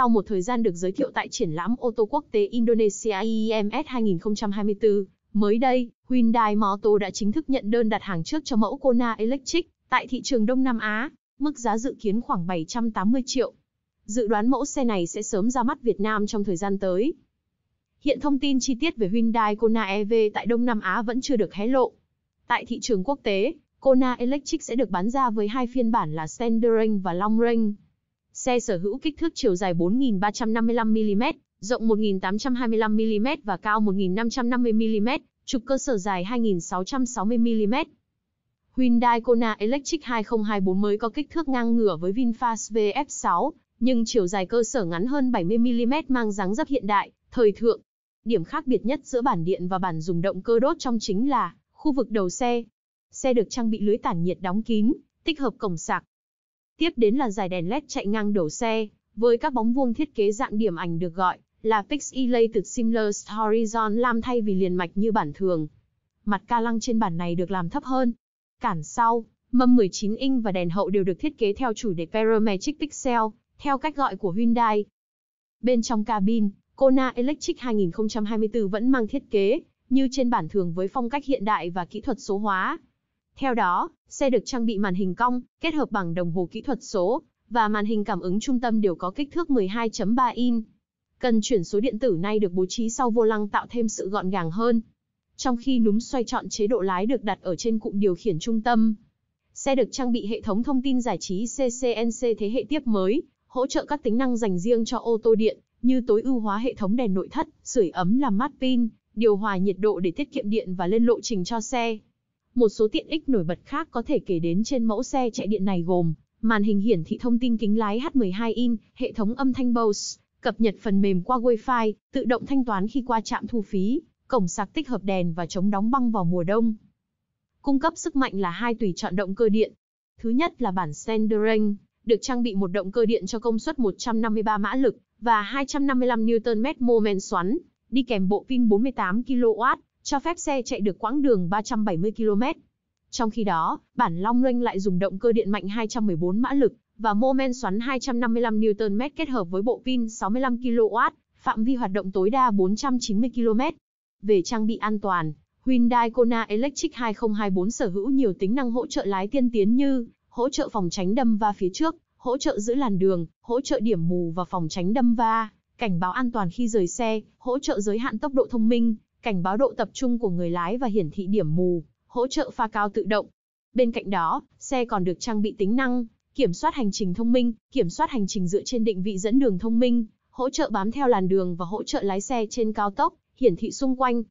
Sau một thời gian được giới thiệu tại triển lãm ô tô quốc tế Indonesia IEMS 2024, mới đây, Hyundai Motor đã chính thức nhận đơn đặt hàng trước cho mẫu Kona Electric tại thị trường Đông Nam Á, mức giá dự kiến khoảng 780 triệu. Dự đoán mẫu xe này sẽ sớm ra mắt Việt Nam trong thời gian tới. Hiện thông tin chi tiết về Hyundai Kona EV tại Đông Nam Á vẫn chưa được hé lộ. Tại thị trường quốc tế, Kona Electric sẽ được bán ra với hai phiên bản là Standard Range và Long Range. Xe sở hữu kích thước chiều dài 4.355mm, rộng 1.825mm và cao 1.550mm, trục cơ sở dài 2.660mm. Hyundai Kona Electric 2024 mới có kích thước ngang ngửa với VinFast VF6, nhưng chiều dài cơ sở ngắn hơn 70mm mang dáng dấp hiện đại, thời thượng. Điểm khác biệt nhất giữa bản điện và bản dùng động cơ đốt trong chính là khu vực đầu xe. Xe được trang bị lưới tản nhiệt đóng kín, tích hợp cổng sạc, Tiếp đến là dải đèn LED chạy ngang đầu xe, với các bóng vuông thiết kế dạng điểm ảnh được gọi là Fixed Elay từ Simler's Horizon Lam thay vì liền mạch như bản thường. Mặt ca lăng trên bản này được làm thấp hơn. Cản sau, mâm 19 inch và đèn hậu đều được thiết kế theo chủ đề Parametric Pixel, theo cách gọi của Hyundai. Bên trong cabin, Kona Electric 2024 vẫn mang thiết kế, như trên bản thường với phong cách hiện đại và kỹ thuật số hóa. Theo đó, xe được trang bị màn hình cong, kết hợp bằng đồng hồ kỹ thuật số và màn hình cảm ứng trung tâm đều có kích thước 12.3 in. Cần chuyển số điện tử này được bố trí sau vô lăng tạo thêm sự gọn gàng hơn. Trong khi núm xoay chọn chế độ lái được đặt ở trên cụm điều khiển trung tâm. Xe được trang bị hệ thống thông tin giải trí CCNC thế hệ tiếp mới, hỗ trợ các tính năng dành riêng cho ô tô điện, như tối ưu hóa hệ thống đèn nội thất, sưởi ấm làm mát pin, điều hòa nhiệt độ để tiết kiệm điện và lên lộ trình cho xe. Một số tiện ích nổi bật khác có thể kể đến trên mẫu xe chạy điện này gồm màn hình hiển thị thông tin kính lái H12 in, hệ thống âm thanh Bose, cập nhật phần mềm qua Wi-Fi, tự động thanh toán khi qua trạm thu phí, cổng sạc tích hợp đèn và chống đóng băng vào mùa đông. Cung cấp sức mạnh là hai tùy chọn động cơ điện. Thứ nhất là bản Sendering, được trang bị một động cơ điện cho công suất 153 mã lực và 255 Nm mô men xoắn, đi kèm bộ pin 48 kW, cho phép xe chạy được quãng đường 370 km. Trong khi đó, bản Long Range lại dùng động cơ điện mạnh 214 mã lực và mô men xoắn 255 Nm kết hợp với bộ pin 65 kW, phạm vi hoạt động tối đa 490 km. Về trang bị an toàn, Hyundai Kona Electric 2024 sở hữu nhiều tính năng hỗ trợ lái tiên tiến như hỗ trợ phòng tránh đâm va phía trước, hỗ trợ giữ làn đường, hỗ trợ điểm mù và phòng tránh đâm va, cảnh báo an toàn khi rời xe, hỗ trợ giới hạn tốc độ thông minh, cảnh báo độ tập trung của người lái và hiển thị điểm mù, hỗ trợ pha cao tự động. Bên cạnh đó, xe còn được trang bị tính năng kiểm soát hành trình thông minh, kiểm soát hành trình dựa trên định vị dẫn đường thông minh, hỗ trợ bám theo làn đường và hỗ trợ lái xe trên cao tốc, hiển thị xung quanh.